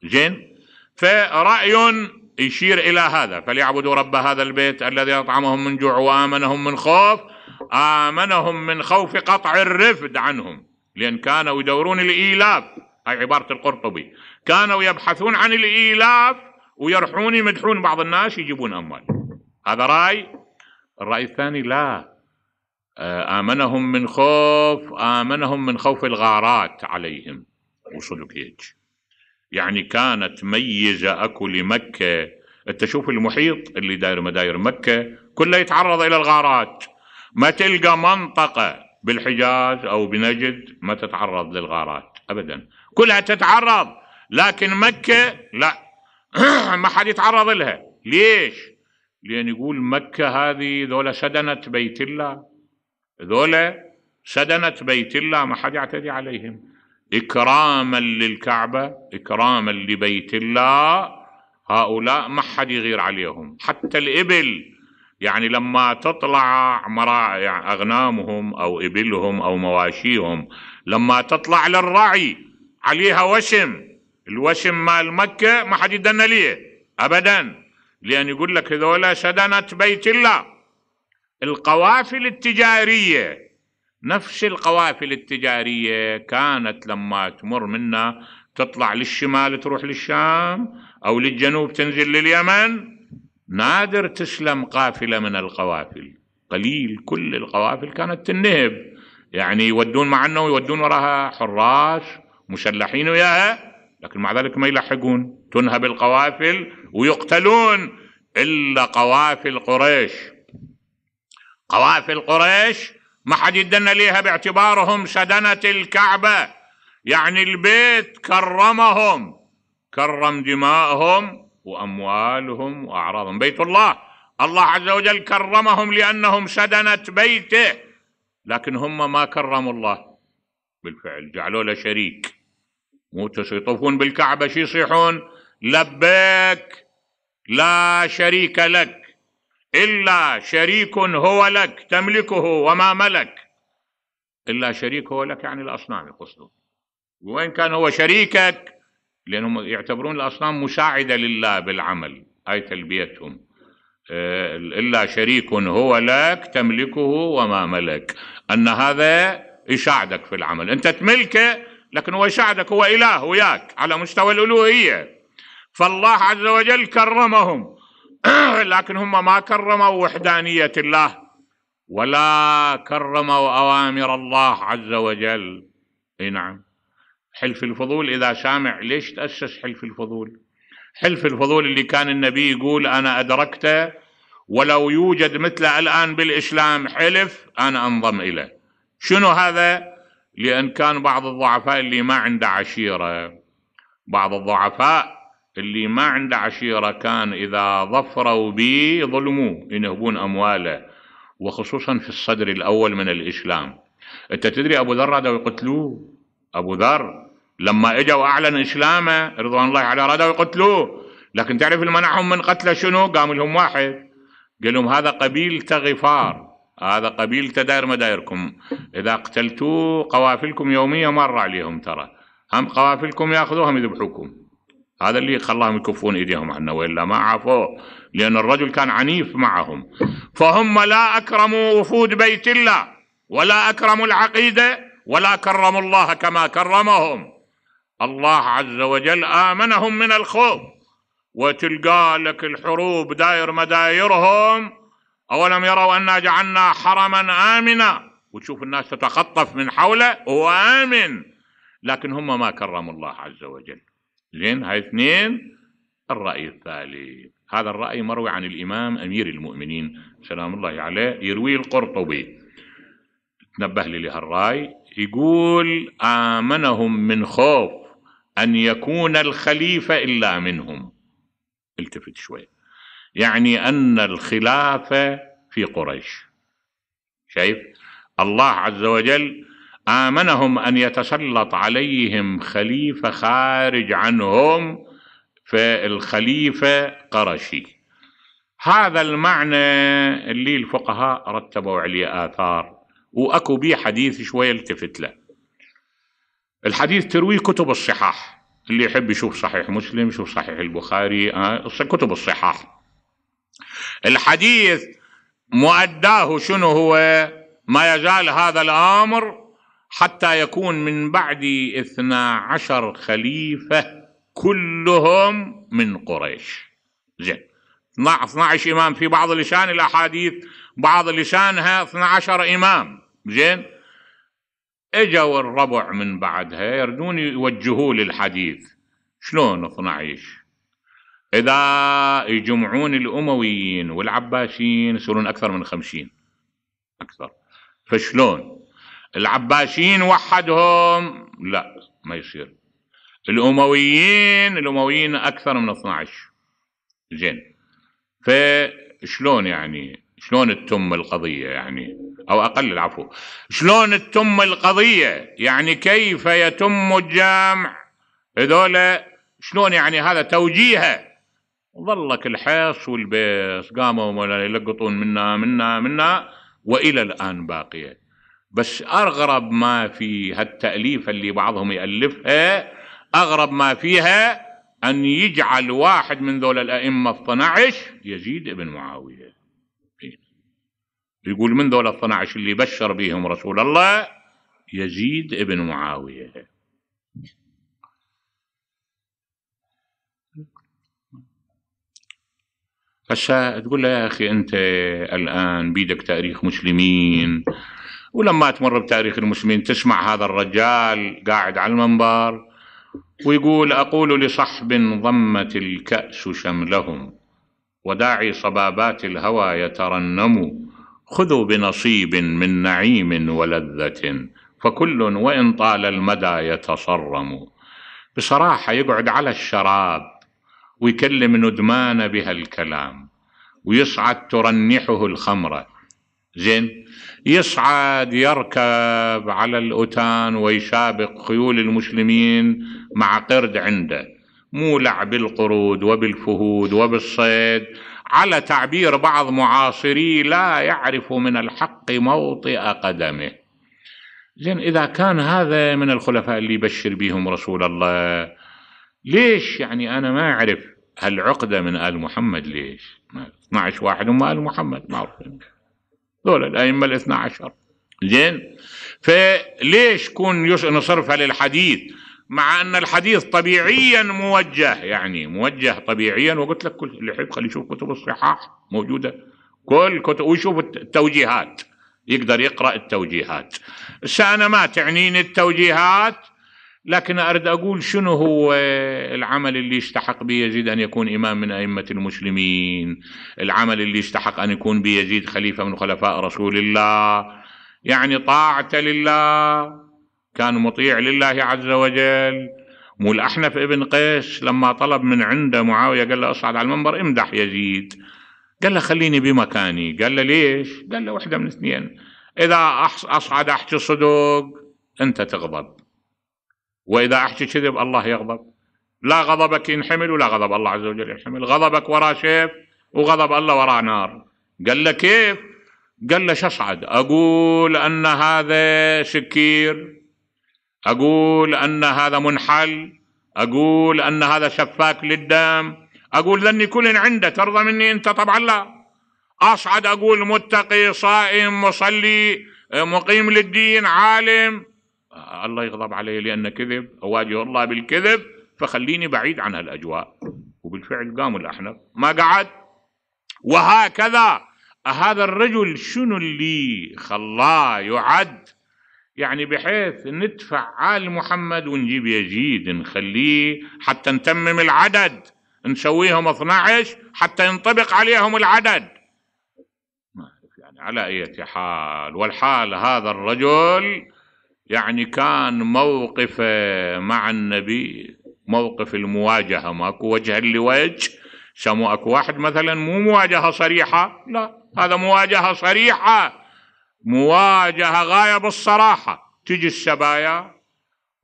[SPEAKER 1] زين فرأي يشير إلى هذا فليعبدوا رب هذا البيت الذي أطعمهم من جوع وآمنهم من خوف آمنهم من خوف قطع الرفد عنهم لأن كانوا يدورون الإيلاف هاي عبارة القرطبي كانوا يبحثون عن الإيلاف ويرحون يمدحون بعض الناس يجيبون أموال هذا رأي الرأي الثاني لا آه، آمنهم من خوف آمنهم من خوف الغارات عليهم وصلوا هيك يعني كانت ميزة أكو لمكة أنت شوف المحيط اللي داير مداير مكة كله يتعرض إلى الغارات ما تلقى منطقة بالحجاز أو بنجد ما تتعرض للغارات أبدا كلها تتعرض لكن مكة لا ما حد يتعرض لها ليش لأن يقول مكة هذه ذولا سدنت بيت الله ذولا سدنت بيت الله ما حد يعتدي عليهم إكراما للكعبة إكراما لبيت الله هؤلاء ما حد يغير عليهم حتى الإبل يعني لما تطلع مرا يعني أغنامهم أو إبلهم أو مواشيهم لما تطلع للرعي عليها وشم الوشم مال مكة ما حد يدنى ليه أبداً لأن يقول لك هذولا سدنة بيت الله القوافل التجارية نفس القوافل التجارية كانت لما تمر منا تطلع للشمال تروح للشام أو للجنوب تنزل لليمن نادر تسلم قافلة من القوافل قليل كل القوافل كانت تنهب يعني يودون مع أنه يودون وراها حراس مسلحين وياها لكن مع ذلك ما يلحقون تنهب القوافل ويقتلون إلا قوافل قريش قوافل قريش ما حد يدن ليها باعتبارهم سدنة الكعبة يعني البيت كرمهم كرم دماءهم وأموالهم وأعراضهم بيت الله الله عز وجل كرمهم لأنهم سدنة بيته لكن هم ما كرموا الله بالفعل جعلوا له شريك مو يطوفون بالكعبة شي يصيحون لبيك لا شريك لك إلا شريك هو لك تملكه وما ملك إلا شريك هو لك يعني الأصنام يقصدون وإن كان هو شريكك لأنهم يعتبرون الأصنام مساعدة لله بالعمل اي تلبيتهم آه، إلا شريك هو لك تملكه وما ملك أن هذا يساعدك في العمل أنت تملكه لكن هو يساعدك هو إله وياك على مستوى الألوهية فالله عز وجل كرمهم لكن هم ما كرموا وحدانية الله ولا كرموا أوامر الله عز وجل اي نعم حلف الفضول إذا سامع ليش تأسس حلف الفضول حلف الفضول اللي كان النبي يقول أنا أدركته ولو يوجد مثله الآن بالإسلام حلف أنا أنضم إليه شنو هذا لأن كان بعض الضعفاء اللي ما عنده عشيرة بعض الضعفاء اللي ما عنده عشيرة كان إذا ظفروا به ظلموه ينهبون أمواله وخصوصا في الصدر الأول من الإسلام أنت تدري أبو ذر رادوا يقتلوه أبو ذر لما إجا وأعلن إسلامه رضوان الله على رادوا يقتلوه لكن تعرف اللي منعهم من قتله شنو قام لهم واحد قال لهم هذا قبيل غفار هذا قبيل تدار مدايركم إذا قتلتوا قوافلكم يومية مرة عليهم ترى هم قوافلكم يأخذوهم يذبحوكم هذا اللي خلاهم يكفون ايديهم عنا والا ما عافوه لان الرجل كان عنيف معهم فهم لا اكرموا وفود بيت الله ولا اكرموا العقيده ولا كرموا الله كما كرمهم الله عز وجل امنهم من الخوف وتلقى لك الحروب داير مدايرهم أولم يروا أنا جعلنا حرما آمنا وتشوف الناس تتخطف من حوله هو آمن لكن هم ما كرموا الله عز وجل زين هاي اثنين الرأي الثالث هذا الرأي مروي عن الإمام أمير المؤمنين سلام الله عليه يروي القرطبي تنبه لي لهالرأي يقول آمنهم من خوف أن يكون الخليفة إلا منهم التفت شوي يعني أن الخلافة في قريش شايف الله عز وجل آمنهم أن يتسلط عليهم خليفة خارج عنهم فالخليفة قرشي هذا المعنى اللي الفقهاء رتبوا عليه آثار وأكو بيه حديث شوي التفت له الحديث ترويه كتب الصحاح اللي يحب يشوف صحيح مسلم يشوف صحيح البخاري آه، كتب الصحاح الحديث مؤداه شنو هو ما يجعل هذا الامر حتى يكون من بعد اثنا عشر خليفه كلهم من قريش زين 12 امام في بعض لسان الاحاديث بعض لسانها 12 امام زين اجوا الربع من بعدها يردون يوجهوا للحديث شلون 12 إذا يجمعون الأمويين والعباسيين يصيرون أكثر من خمسين أكثر فشلون العباسيين وحدهم لا ما يصير الأمويين الأمويين أكثر من 12 زين فشلون يعني شلون تتم القضية يعني أو أقل العفو شلون تتم القضية يعني كيف يتم الجمع هذول شلون يعني هذا توجيهه ظلت الحيص والبيس قاموا يلقطون منا منا منا والى الان باقيه بس اغرب ما في هالتاليف اللي بعضهم يالفها اغرب ما فيها ان يجعل واحد من ذول الائمه 12 يزيد بن معاويه إيه. يقول من ذول 12 اللي بشر بهم رسول الله يزيد بن معاويه هسا تقول له يا اخي انت الان بيدك تاريخ مسلمين ولما تمر بتاريخ المسلمين تسمع هذا الرجال قاعد على المنبر ويقول اقول لصحب ضمت الكاس شملهم وداعي صبابات الهوى يترنم خذوا بنصيب من نعيم ولذه فكل وان طال المدى يتصرم بصراحه يقعد على الشراب ويكلم ندمان بها الكلام ويصعد ترنحه الخمرة زين يصعد يركب على الأوتان ويسابق خيول المسلمين مع قرد عنده مولع بالقرود وبالفهود وبالصيد على تعبير بعض معاصريه لا يعرف من الحق موطئ قدمه زين إذا كان هذا من الخلفاء اللي يبشر بهم رسول الله ليش يعني أنا ما أعرف هالعقدة من آل محمد ليش 12 واحد هم آل محمد ما اعرف هذول الأئمة ال عشر زين فليش كون نصرفها للحديث مع أن الحديث طبيعيا موجه يعني موجه طبيعيا وقلت لك كل اللي يحب خليه يشوف كتب الصحاح موجودة كل كتب ويشوف التوجيهات يقدر يقرأ التوجيهات هسه أنا ما تعنيني التوجيهات لكن أرد أقول شنو هو آه، العمل اللي يستحق بيزيد أن يكون إمام من أئمة المسلمين العمل اللي يستحق أن يكون بيزيد خليفة من خلفاء رسول الله يعني طاعة لله كان مطيع لله عز وجل مو الأحنف ابن قيس لما طلب من عنده معاوية قال له اصعد على المنبر امدح يزيد قال له خليني بمكاني قال له ليش قال له واحدة من اثنين إذا أصعد أحكي صدق أنت تغضب وإذا أحكي كذب الله يغضب لا غضبك ينحمل ولا غضب الله عز وجل ينحمل غضبك وراه سيف وغضب الله وراه نار قال له كيف قال له شصعد أقول أن هذا سكير أقول أن هذا منحل أقول أن هذا شفاك للدم أقول ذني كل عنده ترضى مني أنت طبعا لا أصعد أقول متقي صائم مصلي مقيم للدين عالم الله يغضب علي لأن كذب أواجه الله بالكذب فخليني بعيد عن هالأجواء وبالفعل قام الأحنف ما قعد وهكذا هذا الرجل شنو اللي خلاه يعد يعني بحيث ندفع آل محمد ونجيب يزيد نخليه حتى نتمم العدد نسويهم 12 حتى ينطبق عليهم العدد ما أعرف يعني على أي حال والحال هذا الرجل يعني كان موقفه آه، مع النبي موقف المواجهة ماكو وجها لوجه سمو اكو واحد مثلا مو مواجهة صريحة لا هذا مواجهة صريحة مواجهة غاية بالصراحة تجي السبايا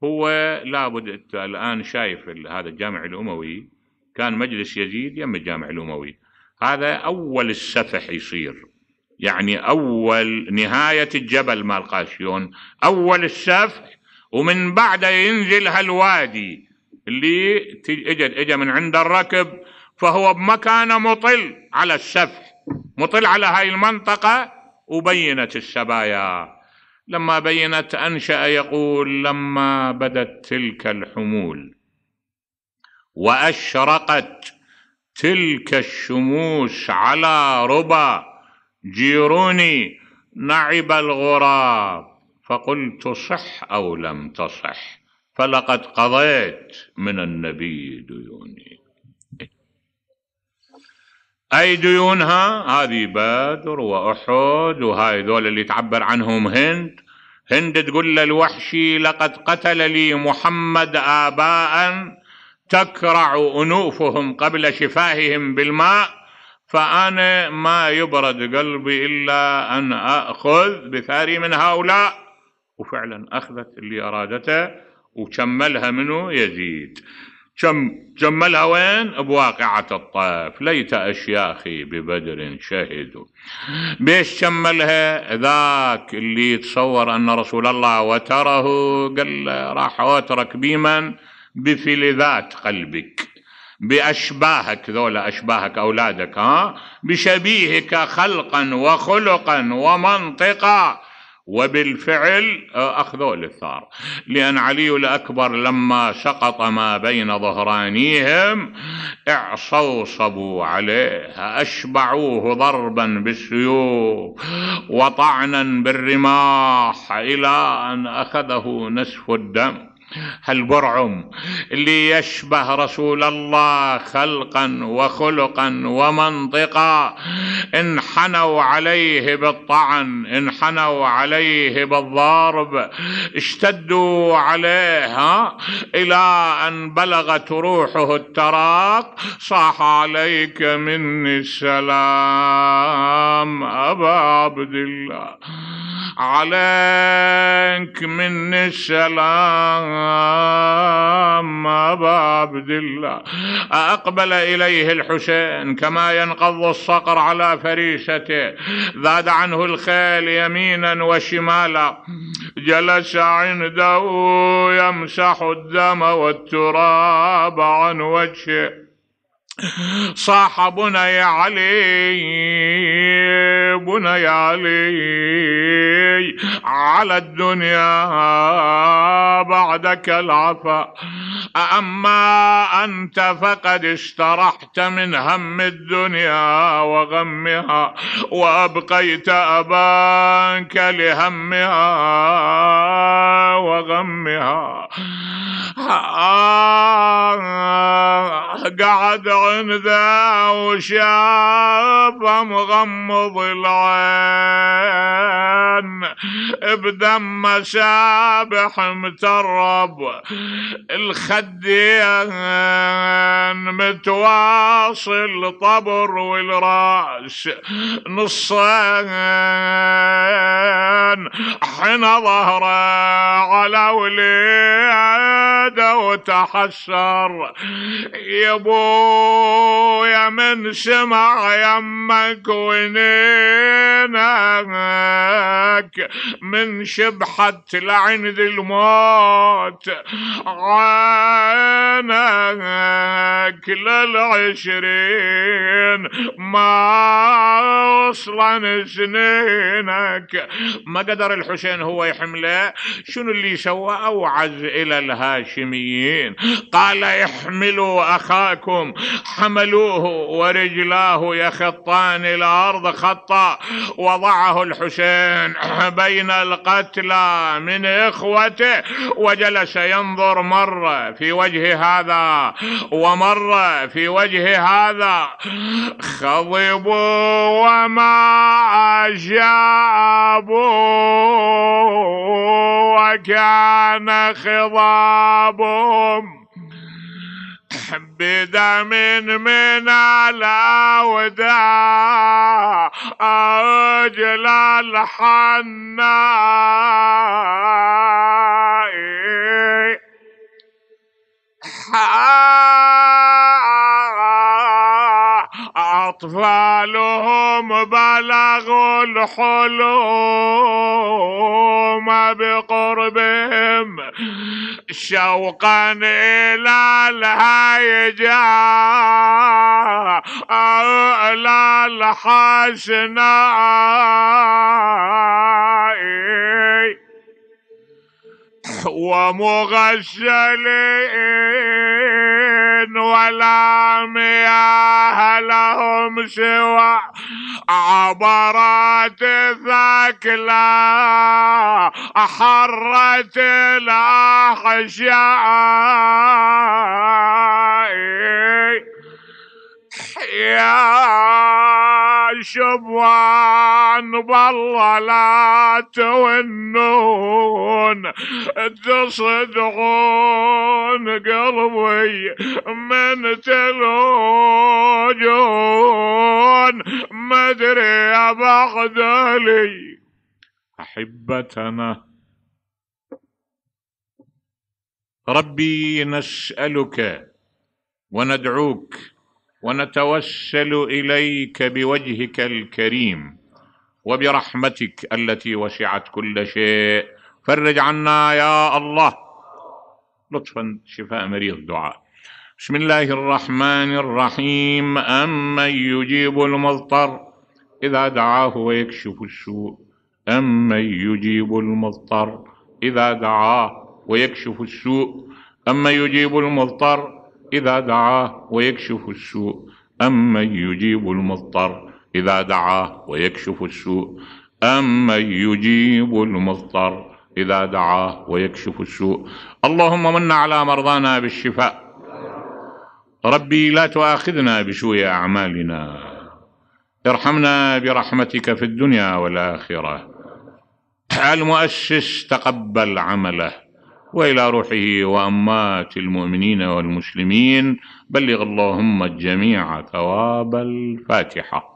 [SPEAKER 1] هو لابد الآن شايف هذا الجامع الأموي كان مجلس يزيد يم الجامع الأموي هذا أول السفح يصير يعني أول نهاية الجبل مال قاسيون أول السفح ومن بعده ينزل هالوادي اللي اجى اجى من عند الركب فهو بمكانه مطل على السفح مطل على هاي المنطقة وبينت السبايا لما بينت أنشأ يقول لما بدت تلك الحمول وأشرقت تلك الشموس على ربا جيروني نعب الغراب فقلت صح أو لم تصح فلقد قضيت من النبي ديوني أي ديونها هذه بدر وأحد وهاي ذول اللي تعبر عنهم هند هند تقول للوحشي لقد قتل لي محمد آباء تكرع أنوفهم قبل شفاههم بالماء فأنا ما يبرد قلبي إلا أن أخذ بثاري من هؤلاء وفعلا أخذت اللي أرادته وكملها منه يزيد كم جملها وين بواقعة الطائف ليت أشياخي ببدر شهدوا بيش جملها ذاك اللي تصور أن رسول الله وتره قال راح أترك بمن بفلذات قلبك بأشباهك ذولا أشباهك أولادك ها بشبيهك خلقا وخلقا ومنطقا وبالفعل آه، أخذوا الثار لأن علي الأكبر لما سقط ما بين ظهرانيهم اعصوا صبوا عليه أشبعوه ضربا بالسيوف وطعنا بالرماح إلى أن أخذه نسف الدم هالبرعم اللي يشبه رسول الله خلقا وخلقا ومنطقا انحنوا عليه بالطعن انحنوا عليه بالضرب اشتدوا عليه ها الى ان بلغت روحه التراق
[SPEAKER 2] صاح عليك مني السلام ابا عبد الله عليك من السلام أبا عبد الله
[SPEAKER 1] أقبل إليه الحسين كما ينقض الصقر على فريشته ذاد عنه الخيل يمينا وشمالا جلس عنده
[SPEAKER 2] يمسح الدم والتراب عن وجهه صاح بني علي بني علي على الدنيا بعدك العفا أما أنت فقد اشترحت من هم الدنيا وغمها وأبقيت أباك لهمها وغمها قعد العظم ذا وشاب مغمض العين بدم سابح مترب الخدين متواصل طبر والراس نصين حنا ظهره على وليده وتحسر يا يا من شمع يمك وينينك من شبحة العين ذي الموت عينك للعشرين ما وصلا سنينك ما قدر الحسين هو يحمله شنو اللي سوى
[SPEAKER 1] أوعز إلى الهاشميين قال احملوا أخاكم حملوه ورجلاه يخطان الارض خطا وضعه الحسين بين القتلى من اخوته
[SPEAKER 2] وجلس ينظر مره في وجه هذا ومره في وجه هذا خضبوا وما اجابوا وكان خضابهم بدا من من على ودا جلال حنائي أطفالهم بلغوا الحلوم بقربهم شوقا إلى أو إلى الحسناء ومغشلين ولا مياه لهم سوى عبرات ثكلى أحرت الأحشاء يا شبان بالله لا تونون تصدعون قلبي من تلوجون مدري ابغدلي
[SPEAKER 1] احبتنا ربي نسالك وندعوك ونتوسل اليك بوجهك الكريم وبرحمتك التي وسعت كل شيء فرج عنا يا الله لطفا شفاء مريض دعاء بسم الله الرحمن الرحيم امن يجيب المضطر اذا دعاه ويكشف السوء امن يجيب المضطر اذا دعاه ويكشف السوء امن يجيب المضطر إذا دعاه ويكشف السوء أمن يجيب المضطر إذا دعاه ويكشف السوء أمن يجيب المضطر إذا دعاه ويكشف السوء اللهم من على مرضانا بالشفاء ربي لا تؤاخذنا بسوء أعمالنا ارحمنا برحمتك في الدنيا والآخرة المؤسس تقبل عمله والى روحه وأمات المؤمنين والمسلمين بلغ اللهم الجميع ثواب الفاتحه